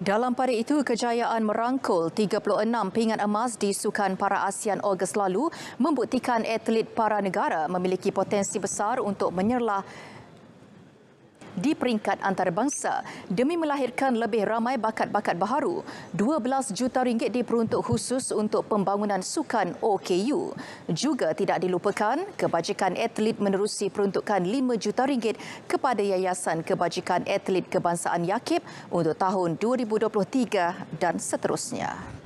Dalam pari itu, kejayaan merangkul 36 pingat emas di Sukan Para ASEAN Ogos lalu membuktikan atlet para negara memiliki potensi besar untuk menyerlah di peringkat antarabangsa demi melahirkan lebih ramai bakat-bakat baharu. 12 juta ringgit diperuntuk khusus untuk pembangunan sukan OKU. Juga tidak dilupakan, kebajikan atlet menerusi peruntukan 5 juta ringgit kepada Yayasan Kebajikan Atlet Kebangsaan Yakib untuk tahun 2023 dan seterusnya.